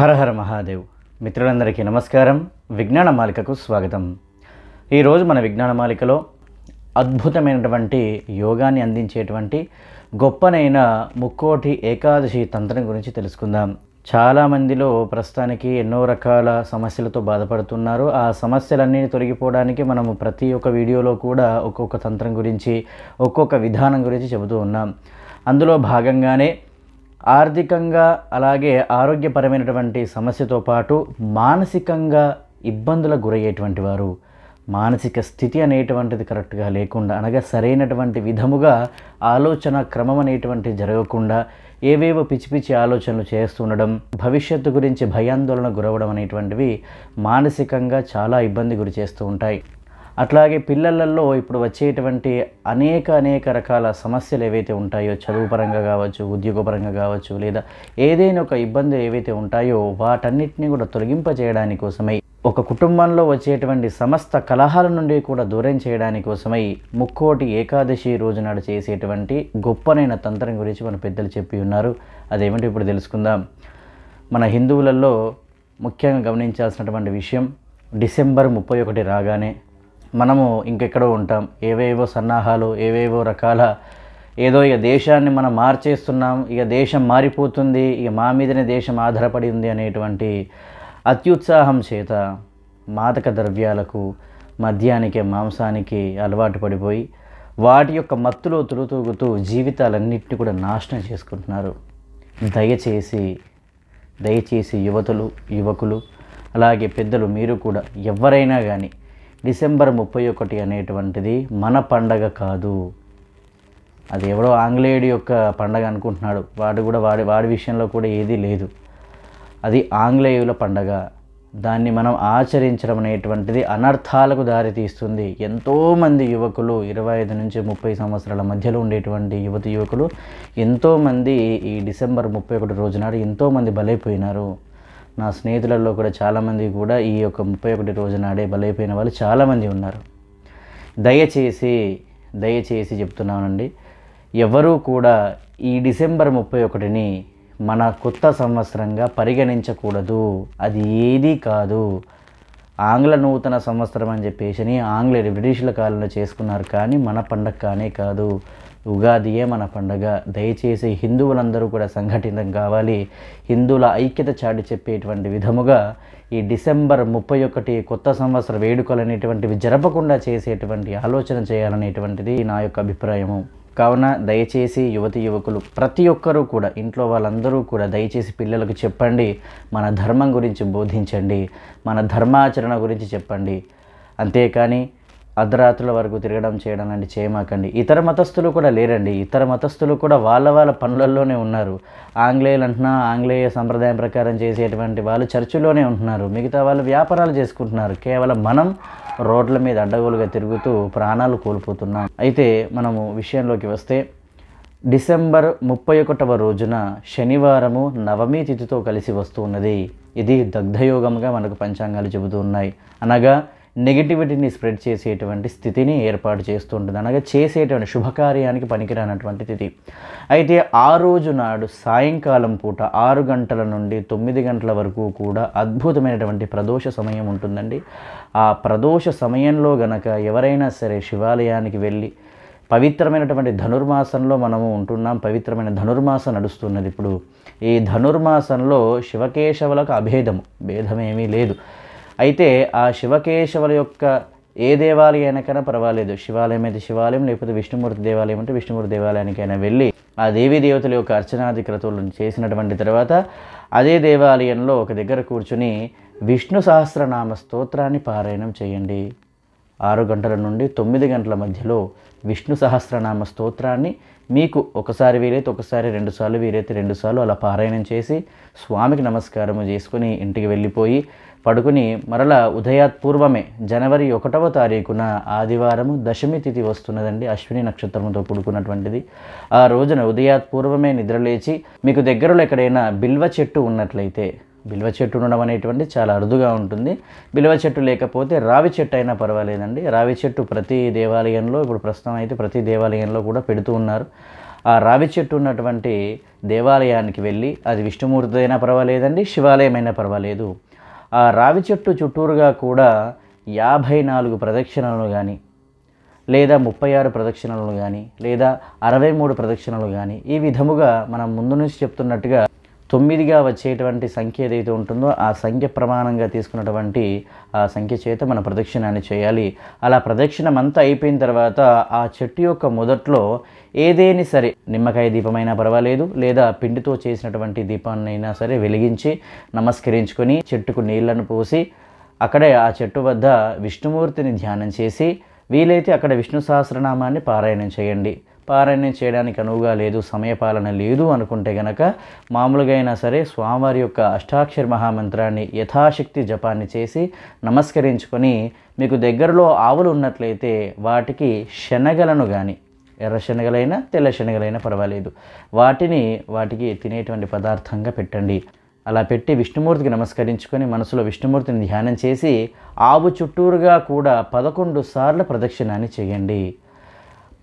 హరహర మహాదేవ్ మిత్రులందరికీ నమస్కారం విజ్ఞాన మాలికకు స్వాగతం ఈరోజు మన విజ్ఞాన మాలికలో అద్భుతమైనటువంటి యోగాన్ని అందించేటువంటి గొప్పనైన ముక్కోటి ఏకాదశి తంత్రం గురించి తెలుసుకుందాం చాలామందిలో ప్రస్తుతానికి ఎన్నో రకాల సమస్యలతో బాధపడుతున్నారు ఆ సమస్యలన్నీ తొలగిపోవడానికి మనము ప్రతి ఒక్క వీడియోలో కూడా ఒక్కొక్క తంత్రం గురించి ఒక్కొక్క విధానం గురించి చెబుతూ ఉన్నాం అందులో భాగంగానే ఆర్థికంగా అలాగే ఆరోగ్యపరమైనటువంటి సమస్యతో పాటు మానసికంగా ఇబ్బందులకు గురయ్యేటువంటి వారు మానసిక స్థితి అనేటువంటిది కరెక్ట్గా లేకుండా అనగా సరైనటువంటి విధముగా ఆలోచన క్రమం అనేటువంటిది జరగకుండా ఏవేవో పిచ్చి పిచ్చి ఆలోచనలు చేస్తుండడం భవిష్యత్తు గురించి భయాందోళన గురవడం అనేటువంటివి మానసికంగా చాలా ఇబ్బంది గురి చేస్తూ ఉంటాయి అట్లాగే పిల్లలలో ఇప్పుడు వచ్చేటువంటి అనేక అనేక రకాల సమస్యలు ఏవైతే ఉంటాయో చదువు పరంగా కావచ్చు ఉద్యోగపరంగా కావచ్చు లేదా ఏదైనా ఒక ఇబ్బంది ఏవైతే ఉంటాయో వాటన్నిటిని కూడా తొలగింపజేయడాని కోసమై ఒక కుటుంబంలో వచ్చేటువంటి సమస్త కలహాల నుండి కూడా దూరం చేయడానికి కోసమై ముక్కోటి ఏకాదశి రోజు నాడు చేసేటువంటి గొప్పనైన తంత్రం గురించి మన పెద్దలు చెప్పి ఉన్నారు అదేమిటి ఇప్పుడు తెలుసుకుందాం మన హిందువులలో ముఖ్యంగా గమనించాల్సినటువంటి విషయం డిసెంబర్ ముప్పై ఒకటి రాగానే మనము ఇంకెక్కడో ఉంటాం ఏవేవో సన్నాహాలు ఏవేవో రకాల ఏదో ఇక దేశాన్ని మనం మార్చేస్తున్నాం ఇక దేశం మారిపోతుంది ఇక మా మీదనే దేశం ఆధారపడి ఉంది అనేటువంటి అత్యుత్సాహం చేత మాదక ద్రవ్యాలకు మద్యానికి మాంసానికి అలవాటు పడిపోయి వాటి యొక్క మత్తులో తులుతూగుతూ జీవితాలన్నింటినీ కూడా నాశనం చేసుకుంటున్నారు దయచేసి దయచేసి యువతులు యువకులు అలాగే పెద్దలు మీరు కూడా ఎవరైనా కానీ డిసెంబర్ ముప్పై ఒకటి అనేటువంటిది మన పండగ కాదు అది ఎవడో ఆంగ్లేయుడి యొక్క పండగ అనుకుంటున్నాడు వాడు కూడా వాడి వాడి విషయంలో కూడా ఏదీ లేదు అది ఆంగ్లేయుల పండగ దాన్ని మనం ఆచరించడం అనేటువంటిది అనర్థాలకు దారితీస్తుంది ఎంతోమంది యువకులు ఇరవై ఐదు నుంచి ముప్పై సంవత్సరాల మధ్యలో ఉండేటువంటి యువతి యువకులు ఎంతోమంది ఈ డిసెంబర్ ముప్పై ఒకటి రోజు నాడు ఎంతోమంది బలైపోయినారు నా స్నేహితులలో కూడా చాలామంది కూడా ఈ యొక్క ముప్పై ఒకటి రోజు నాడే బలైపోయిన వాళ్ళు చాలామంది ఉన్నారు దయచేసి దయచేసి చెప్తున్నానండి ఎవరూ కూడా ఈ డిసెంబర్ ముప్పై ఒకటిని మన కొత్త సంవత్సరంగా పరిగణించకూడదు అది ఏదీ కాదు ఆంగ్ల నూతన సంవత్సరం అని చెప్పేసి ఆంగ్లేయులు బ్రిటిష్ల కాలంలో చేసుకున్నారు కానీ మన పండగ కానే కాదు ఉగాదియే మన పండగ దయచేసి హిందువులందరూ కూడా సంఘటితం కావాలి హిందువుల ఐక్యత చాటి చెప్పేటువంటి విధముగా ఈ డిసెంబర్ ముప్పై ఒకటి కొత్త సంవత్సర వేడుకలు అనేటువంటివి జరపకుండా చేసేటువంటి ఆలోచన చేయాలనేటువంటిది నా యొక్క అభిప్రాయము కావున దయచేసి యువతి యువకులు ప్రతి ఒక్కరూ కూడా ఇంట్లో వాళ్ళందరూ కూడా దయచేసి పిల్లలకు చెప్పండి మన ధర్మం గురించి బోధించండి మన ధర్మాచరణ గురించి చెప్పండి అంతేకాని అర్ధరాత్రుల వరకు తిరగడం చేయడం లాంటివి చేయమాకండి ఇతర మతస్థులు కూడా లేరండి ఇతర మతస్థులు కూడా వాళ్ళ వాళ్ళ పనులలోనే ఉన్నారు ఆంగ్లేయులు అంటున్నా ఆంగ్లేయ సంప్రదాయం ప్రకారం చేసేటువంటి వాళ్ళు చర్చిలోనే ఉంటున్నారు మిగతా వాళ్ళు వ్యాపారాలు చేసుకుంటున్నారు కేవలం మనం రోడ్ల మీద అడ్డగోలుగా తిరుగుతూ ప్రాణాలు కోల్పోతున్నాం అయితే మనము విషయంలోకి వస్తే డిసెంబర్ ముప్పై ఒకటవ రోజున శనివారము నవమి తిథితో కలిసి వస్తున్నది ఇది దగ్ధయోగముగా మనకు పంచాంగాలు చెబుతూ ఉన్నాయి అనగా నెగిటివిటీని స్ప్రెడ్ చేసేటువంటి స్థితిని ఏర్పాటు చేస్తుంటుంది అనగా చేసేటువంటి శుభకార్యానికి పనికిరానటువంటి తిథి అయితే ఆ రోజు నాడు సాయంకాలం పూట ఆరు గంటల నుండి తొమ్మిది గంటల వరకు కూడా అద్భుతమైనటువంటి ప్రదోష సమయం ఉంటుందండి ఆ ప్రదోష సమయంలో గనక ఎవరైనా సరే శివాలయానికి వెళ్ళి పవిత్రమైనటువంటి ధనుర్మాసంలో మనము ఉంటున్నాం పవిత్రమైన ధనుర్మాసం నడుస్తున్నది ఇప్పుడు ఈ ధనుర్మాసంలో శివకేశవులకు అభేదము భేదమేమీ లేదు అయితే ఆ శివకేశవుల యొక్క ఏ దేవాలయానికైనా పర్వాలేదు శివాలయం అయితే శివాలయం లేకపోతే విష్ణుమూర్తి దేవాలయం అంటే విష్ణుమూర్తి దేవాలయానికైనా వెళ్ళి ఆ దేవీ దేవతల యొక్క అర్చనాది క్రతువులను చేసినటువంటి తర్వాత అదే దేవాలయంలో ఒక దగ్గర కూర్చుని విష్ణు సహస్రనామ స్తోత్రాన్ని పారాయణం చేయండి ఆరు గంటల నుండి తొమ్మిది గంటల మధ్యలో విష్ణు సహస్రనామ స్తోత్రాన్ని మీకు ఒకసారి వీలైతే ఒకసారి రెండుసార్లు వీలైతే రెండుసార్లు అలా పారాయణం చేసి స్వామికి నమస్కారము చేసుకుని ఇంటికి వెళ్ళిపోయి పడుకుని మరలా ఉదయాత్ పూర్వమే జనవరి ఒకటవ తారీఖున ఆదివారము దశమి తిథి వస్తున్నదండి అశ్విని నక్షత్రంతో కూడుకున్నటువంటిది ఆ రోజున ఉదయాత్ పూర్వమే నిద్రలేచి మీకు దగ్గరలో ఎక్కడైనా బిల్వ చెట్టు ఉన్నట్లయితే బిల్వ చెట్టు ఉండడం అనేటువంటి చాలా అరుదుగా ఉంటుంది బిల్వ చెట్టు లేకపోతే రావి చెట్టు అయినా పర్వాలేదండి రావి చెట్టు ప్రతి దేవాలయంలో ఇప్పుడు ప్రస్తుతం అయితే ప్రతి దేవాలయంలో కూడా పెడుతూ ఉన్నారు ఆ రావి చెట్టు ఉన్నటువంటి దేవాలయానికి వెళ్ళి అది విష్ణుమూర్తి అయినా పర్వాలేదండి శివాలయమైనా పర్వాలేదు ఆ రావి చెట్టు చుట్టూరుగా కూడా యాభై నాలుగు ప్రదక్షిణలను కానీ లేదా ముప్పై ఆరు ప్రదక్షిణలను కానీ లేదా అరవై మూడు ప్రదక్షిణలు కానీ ఈ విధముగా మనం ముందు నుంచి చెప్తున్నట్టుగా తొమ్మిదిగా వచ్చేటువంటి సంఖ్య ఏదైతే ఉంటుందో ఆ సంఖ్య ప్రమాణంగా తీసుకున్నటువంటి ఆ సంఖ్య చేత మన ప్రదక్షిణాన్ని చేయాలి అలా ప్రదక్షిణం అంతా అయిపోయిన తర్వాత ఆ చెట్టు యొక్క మొదట్లో ఏదేని సరే నిమ్మకాయ దీపమైనా పర్వాలేదు లేదా పిండితో చేసినటువంటి దీపాన్నైనా సరే వెలిగించి నమస్కరించుకొని చెట్టుకు నీళ్లను పోసి అక్కడే ఆ చెట్టు వద్ద విష్ణుమూర్తిని ధ్యానం చేసి వీలైతే అక్కడ విష్ణు సహస్రనామాన్ని పారాయణం చేయండి పారాయణం చేయడానికి అనువుగా లేదు సమయపాలన లేదు అనుకుంటే గనక మామూలుగా అయినా సరే స్వామివారి యొక్క అష్టాక్షర మహామంత్రాన్ని యథాశక్తి జపాన్ని చేసి నమస్కరించుకొని మీకు దగ్గరలో ఆవులు ఉన్నట్లయితే వాటికి శనగలను కానీ ఎర్ర శనగలైనా తెల్ల శనగలైనా పర్వాలేదు వాటిని వాటికి తినేటువంటి పదార్థంగా పెట్టండి అలా పెట్టి విష్ణుమూర్తికి నమస్కరించుకొని మనసులో విష్ణుమూర్తిని ధ్యానం చేసి ఆవు చుట్టూరుగా కూడా పదకొండు సార్లు ప్రదక్షిణాన్ని చేయండి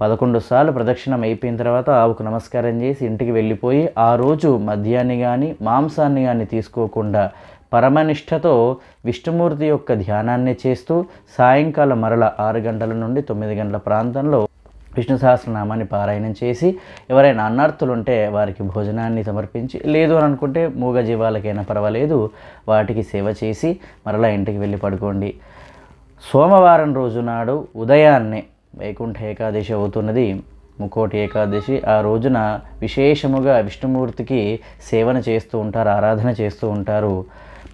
పదకొండు సార్లు ప్రదక్షిణం అయిపోయిన తర్వాత ఆవుకు నమస్కారం చేసి ఇంటికి వెళ్ళిపోయి ఆ రోజు మద్యాన్ని కానీ మాంసాన్ని కానీ తీసుకోకుండా పరమనిష్టతో విష్ణుమూర్తి యొక్క ధ్యానాన్ని చేస్తూ సాయంకాలం మరల ఆరు గంటల నుండి తొమ్మిది గంటల ప్రాంతంలో విష్ణు సహస్రనామాన్ని పారాయణం చేసి ఎవరైనా అన్నార్థులుంటే వారికి భోజనాన్ని సమర్పించి లేదు అని అనుకుంటే మూగ జీవాలకైనా పర్వాలేదు వాటికి సేవ చేసి మరలా ఇంటికి వెళ్ళి పడుకోండి సోమవారం రోజు నాడు ఉదయాన్నే వైకుంఠ ఏకాదశి అవుతున్నది ముక్కోటి ఏకాదశి ఆ రోజున విశేషముగా విష్ణుమూర్తికి సేవన చేస్తూ ఉంటారు ఆరాధన చేస్తూ ఉంటారు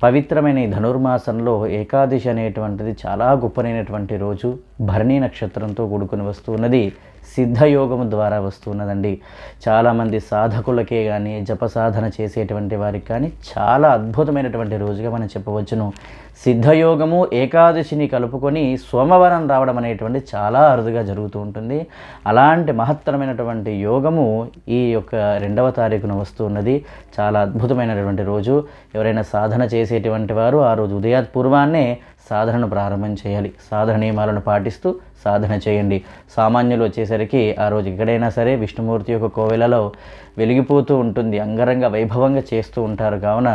పవిత్రమైన ఈ ధనుర్మాసంలో ఏకాదశి అనేటువంటిది చాలా గొప్పనైనటువంటి రోజు భరణీ నక్షత్రంతో కూడుకుని వస్తున్నది సిద్ధయోగం ద్వారా వస్తున్నదండి చాలామంది సాధకులకే కానీ జప సాధన చేసేటువంటి వారికి కానీ చాలా అద్భుతమైనటువంటి రోజుగా మనం చెప్పవచ్చును సిద్ధయోగము ఏకాదశిని కలుపుకొని సోమవారం రావడం అనేటువంటి చాలా అరుదుగా జరుగుతూ ఉంటుంది అలాంటి మహత్తరమైనటువంటి యోగము ఈ యొక్క రెండవ తారీఖున వస్తున్నది చాలా అద్భుతమైనటువంటి రోజు ఎవరైనా సాధన చేసేటువంటి వారు ఆ రోజు ఉదయాత్పూర్వాన్నే సాధనను ప్రారంభం చేయాలి సాధన నియమాలను పాటిస్తూ సాధన చేయండి సామాన్యులు వచ్చేసరికి ఆ రోజు ఎక్కడైనా సరే విష్ణుమూర్తి యొక్క కోవెలలో వెలిగిపోతూ ఉంటుంది అంగరంగ వైభవంగా చేస్తూ ఉంటారు కావున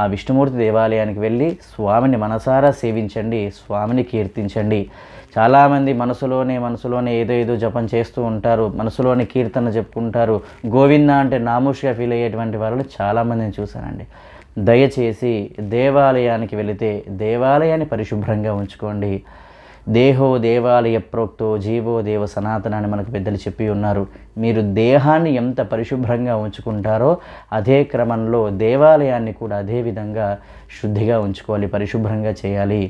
ఆ విష్ణుమూర్తి దేవాలయానికి వెళ్ళి స్వామిని మనసారా సేవించండి స్వామిని కీర్తించండి చాలామంది మనసులోనే మనసులోనే ఏదో ఏదో జపం చేస్తూ ఉంటారు మనసులోనే కీర్తన చెప్పుకుంటారు గోవింద అంటే నామూష్గా ఫీల్ అయ్యేటువంటి వాళ్ళు చాలామందిని చూశానండి దయచేసి దేవాలయానికి వెళితే దేవాలయాన్ని పరిశుభ్రంగా ఉంచుకోండి దేహో దేవాలయ ప్రోక్తో జీవో దేవ సనాతన అని మనకు పెద్దలు చెప్పి ఉన్నారు మీరు దేహాన్ని ఎంత పరిశుభ్రంగా ఉంచుకుంటారో అదే క్రమంలో దేవాలయాన్ని కూడా అదే విధంగా శుద్ధిగా ఉంచుకోవాలి పరిశుభ్రంగా చేయాలి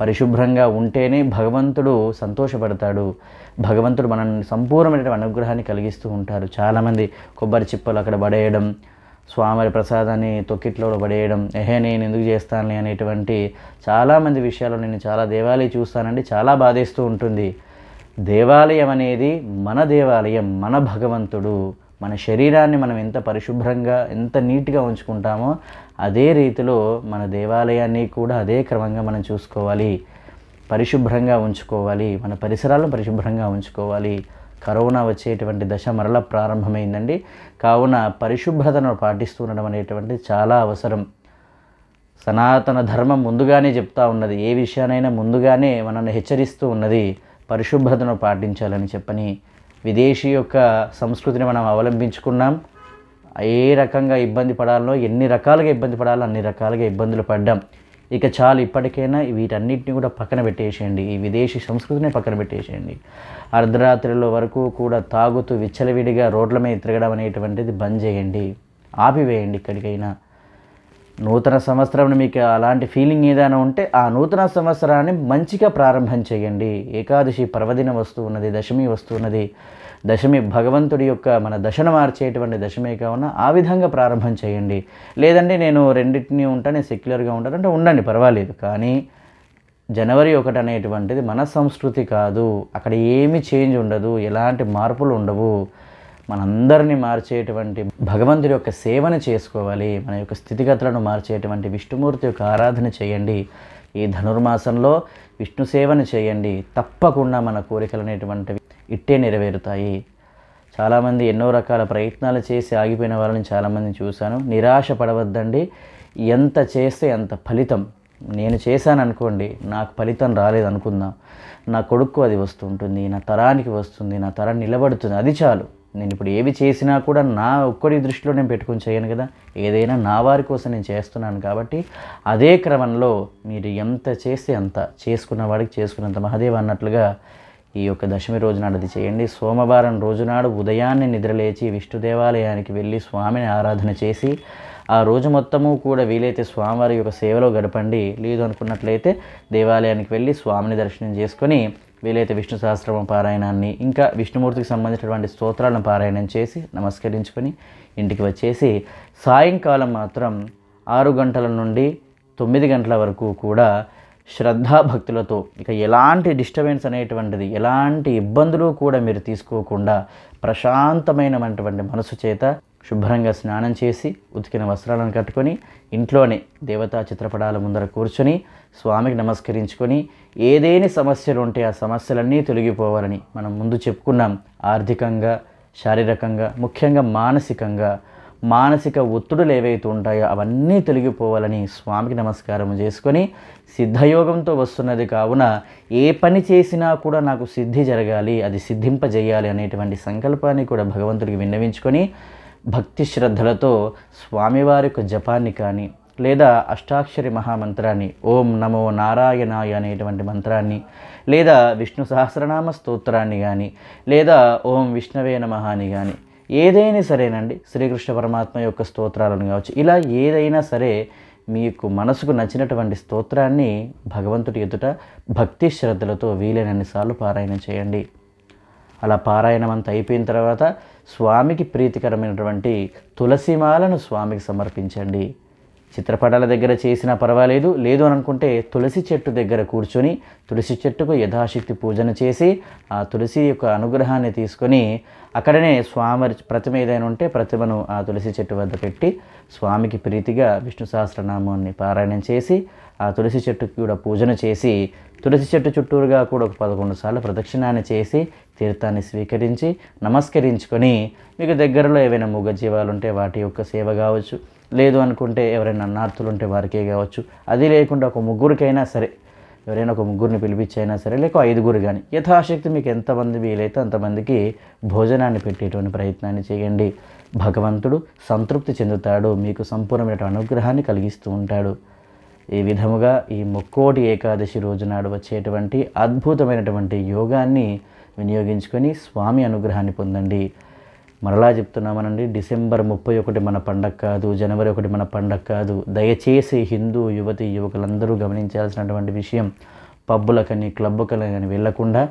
పరిశుభ్రంగా ఉంటేనే భగవంతుడు సంతోషపడతాడు భగవంతుడు మనల్ని సంపూర్ణమైన అనుగ్రహాన్ని కలిగిస్తూ ఉంటారు చాలామంది కొబ్బరి చిప్పలు అక్కడ పడేయడం స్వామివారి ప్రసాదాన్ని తొక్కిట్లో పడేయడం ఎహే నేను ఎందుకు చేస్తానని అనేటువంటి చాలామంది విషయాలు నేను చాలా దేవాలయం చూస్తానండి చాలా బాధేస్తూ ఉంటుంది దేవాలయం అనేది మన దేవాలయం మన భగవంతుడు మన శరీరాన్ని మనం ఎంత పరిశుభ్రంగా ఎంత నీట్గా ఉంచుకుంటామో అదే రీతిలో మన దేవాలయాన్ని కూడా అదే క్రమంగా మనం చూసుకోవాలి పరిశుభ్రంగా ఉంచుకోవాలి మన పరిసరాలను పరిశుభ్రంగా ఉంచుకోవాలి కరోనా వచ్చేటువంటి దశ మరల ప్రారంభమైందండి కావున పరిశుభ్రతను పాటిస్తుండడం అనేటువంటి చాలా అవసరం సనాతన ధర్మం ముందుగానే చెప్తా ఉన్నది ఏ విషయానైనా ముందుగానే మనల్ని హెచ్చరిస్తూ ఉన్నది పరిశుభ్రతను పాటించాలని చెప్పని విదేశీ యొక్క సంస్కృతిని మనం అవలంబించుకున్నాం ఏ రకంగా ఇబ్బంది పడాలో ఎన్ని రకాలుగా ఇబ్బంది పడాలో అన్ని రకాలుగా ఇబ్బందులు పడ్డాం ఇక చాలు ఇప్పటికైనా వీటన్నిటిని కూడా పక్కన పెట్టేసేయండి ఈ విదేశీ సంస్కృతిని పక్కన పెట్టేసేయండి అర్ధరాత్రిలో వరకు కూడా తాగుతూ విచ్చలవిడిగా రోడ్ల మీద తిరగడం అనేటువంటిది బంద్ చేయండి ఆపివేయండి ఇక్కడికైనా నూతన సంవత్సరం మీకు అలాంటి ఫీలింగ్ ఏదైనా ఉంటే ఆ నూతన సంవత్సరాన్ని మంచిగా ప్రారంభం చేయండి ఏకాదశి వస్తువు ఉన్నది దశమి వస్తున్నది దశమి భగవంతుడి యొక్క మన దశను మార్చేటువంటి దశమే కావున ఆ విధంగా ప్రారంభం చేయండి లేదంటే నేను రెండింటినీ ఉంటాను సెక్యులర్గా ఉంటాను అంటే ఉండండి పర్వాలేదు కానీ జనవరి ఒకటి అనేటువంటిది మన సంస్కృతి కాదు అక్కడ ఏమి చేంజ్ ఉండదు ఎలాంటి మార్పులు ఉండవు మనందరినీ మార్చేటువంటి భగవంతుడి యొక్క సేవను చేసుకోవాలి మన యొక్క స్థితిగతులను మార్చేటువంటి విష్ణుమూర్తి యొక్క ఆరాధన చేయండి ఈ ధనుర్మాసంలో విష్ణు సేవను చేయండి తప్పకుండా మన కోరికలు అనేటువంటివి ఇట్టే నెరవేరుతాయి చాలామంది ఎన్నో రకాల ప్రయత్నాలు చేసి ఆగిపోయిన వాళ్ళని చాలామంది చూశాను నిరాశ పడవద్దండి ఎంత చేస్తే అంత ఫలితం నేను చేశాను అనుకోండి నాకు ఫలితం రాలేదు అనుకుందాం నా కొడుకు అది వస్తుంటుంది నా తరానికి వస్తుంది నా తరం నిలబడుతుంది అది చాలు నేను ఇప్పుడు ఏవి చేసినా కూడా నా ఒక్కడి దృష్టిలో నేను పెట్టుకుని చేయను కదా ఏదైనా నా వారి కోసం నేను చేస్తున్నాను కాబట్టి అదే క్రమంలో మీరు ఎంత చేస్తే అంత చేసుకున్న వాడికి చేసుకున్నంత మహదేవ్ అన్నట్లుగా ఈ యొక్క దశమి రోజునాడు అది చేయండి సోమవారం రోజునాడు ఉదయాన్నే నిద్రలేచి విష్ణు దేవాలయానికి వెళ్ళి స్వామిని ఆరాధన చేసి ఆ రోజు మొత్తము కూడా వీలైతే స్వామివారి యొక్క సేవలో గడపండి లేదు అనుకున్నట్లయితే దేవాలయానికి వెళ్ళి స్వామిని దర్శనం చేసుకొని వీలైతే విష్ణు సహస్రమ పారాయణాన్ని ఇంకా విష్ణుమూర్తికి సంబంధించినటువంటి స్తోత్రాలను పారాయణం చేసి నమస్కరించుకొని ఇంటికి వచ్చేసి సాయంకాలం మాత్రం ఆరు గంటల నుండి తొమ్మిది గంటల వరకు కూడా శ్రద్ధాభక్తులతో ఇక ఎలాంటి డిస్టర్బెన్స్ అనేటువంటిది ఎలాంటి ఇబ్బందులు కూడా మీరు తీసుకోకుండా ప్రశాంతమైనటువంటి మనసు చేత శుభ్రంగా స్నానం చేసి ఉతికిన వస్త్రాలను కట్టుకొని ఇంట్లోనే దేవతా చిత్రపటాల ముందర కూర్చొని స్వామికి నమస్కరించుకొని ఏదేని సమస్యలు ఉంటే ఆ సమస్యలన్నీ తొలగిపోవాలని మనం ముందు చెప్పుకున్నాం ఆర్థికంగా శారీరకంగా ముఖ్యంగా మానసికంగా మానసిక ఒత్తిడులు ఏవైతే ఉంటాయో అవన్నీ తొలగిపోవాలని స్వామికి నమస్కారం చేసుకొని సిద్ధయోగంతో వస్తున్నది కావున ఏ పని చేసినా కూడా నాకు సిద్ధి జరగాలి అది సిద్ధింపజేయాలి అనేటువంటి సంకల్పాన్ని కూడా భగవంతుడికి విన్నవించుకొని భక్తి శ్రద్ధలతో స్వామివారి యొక్క జపాన్ని కానీ లేదా అష్టాక్షరి మహామంత్రాన్ని ఓం నమో నారాయణాయ అనేటువంటి మంత్రాన్ని లేదా విష్ణు సహస్రనామ స్తోత్రాన్ని కానీ లేదా ఓం విష్ణవే నమ అని కానీ ఏదైనా సరేనండి శ్రీకృష్ణ పరమాత్మ యొక్క స్తోత్రాలను కావచ్చు ఇలా ఏదైనా సరే మీకు మనసుకు నచ్చినటువంటి స్తోత్రాన్ని భగవంతుడి ఎదుట భక్తి శ్రద్ధలతో వీలైనన్నిసార్లు పారాయణ చేయండి అలా పారాయణం అంతా అయిపోయిన తర్వాత స్వామికి ప్రీతికరమైనటువంటి తులసిమాలను స్వామికి సమర్పించండి చిత్రపటాల దగ్గర చేసినా పర్వాలేదు లేదు అని అనుకుంటే తులసి చెట్టు దగ్గర కూర్చొని తులసి చెట్టుకు యథాశక్తి పూజన చేసి ఆ తులసి యొక్క అనుగ్రహాన్ని తీసుకొని అక్కడనే స్వామి ప్రతిమ ఏదైనా ఉంటే ప్రతిమను ఆ తులసి చెట్టు వద్ద పెట్టి స్వామికి ప్రీతిగా విష్ణు సహస్రనామాన్ని పారాయణం చేసి ఆ తులసి చెట్టుకి కూడా పూజన చేసి తులసి చెట్టు చుట్టూరుగా కూడా ఒక పదకొండు సార్లు ప్రదక్షిణాన్ని చేసి తీర్థాన్ని స్వీకరించి నమస్కరించుకొని మీకు దగ్గరలో ఏవైనా మూగజీవాలు ఉంటే వాటి యొక్క సేవ కావచ్చు లేదు అనుకుంటే ఎవరైనా అన్నార్థులు ఉంటే వారికే కావచ్చు అది లేకుండా ఒక ముగ్గురికైనా సరే ఎవరైనా ఒక ముగ్గురిని పిలిపించైనా సరే లేక ఐదుగురు కానీ యథాశక్తి మీకు ఎంతమంది వీలైతే అంతమందికి భోజనాన్ని పెట్టేటువంటి ప్రయత్నాన్ని చేయండి భగవంతుడు సంతృప్తి చెందుతాడు మీకు సంపూర్ణమైన అనుగ్రహాన్ని కలిగిస్తూ ఉంటాడు ఈ విధముగా ఈ ముక్కోటి ఏకాదశి రోజు నాడు వచ్చేటువంటి అద్భుతమైనటువంటి యోగాన్ని వినియోగించుకొని స్వామి అనుగ్రహాన్ని పొందండి మరలా చెప్తున్నామనండి డిసెంబర్ ముప్పై ఒకటి మన పండగ కాదు జనవరి ఒకటి మన పండగ కాదు దయచేసి హిందూ యువతి యువకులందరూ గమనించాల్సినటువంటి విషయం పబ్బులకని క్లబ్బులకని కానీ వెళ్లకుండా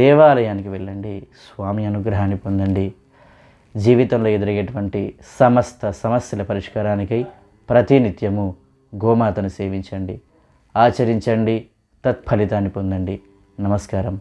దేవాలయానికి వెళ్ళండి స్వామి అనుగ్రహాన్ని పొందండి జీవితంలో ఎదురయ్యేటువంటి సమస్త సమస్యల పరిష్కారానికై ప్రతినిత్యము గోమాతను సేవించండి ఆచరించండి తత్ఫలితాన్ని పొందండి నమస్కారం